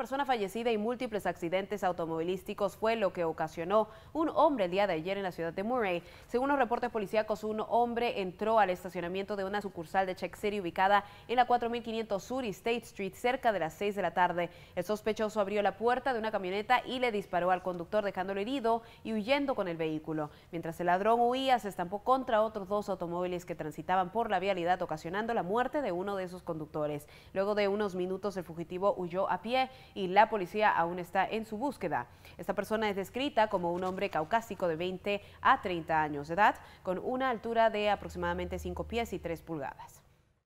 persona fallecida y múltiples accidentes automovilísticos fue lo que ocasionó un hombre el día de ayer en la ciudad de Murray. Según los reportes policíacos, un hombre entró al estacionamiento de una sucursal de Check City ubicada en la 4500 Sur y State Street cerca de las 6 de la tarde. El sospechoso abrió la puerta de una camioneta y le disparó al conductor dejándolo herido y huyendo con el vehículo. Mientras el ladrón huía, se estampó contra otros dos automóviles que transitaban por la vialidad ocasionando la muerte de uno de esos conductores. Luego de unos minutos el fugitivo huyó a pie y la policía aún está en su búsqueda. Esta persona es descrita como un hombre caucásico de 20 a 30 años de edad, con una altura de aproximadamente 5 pies y 3 pulgadas.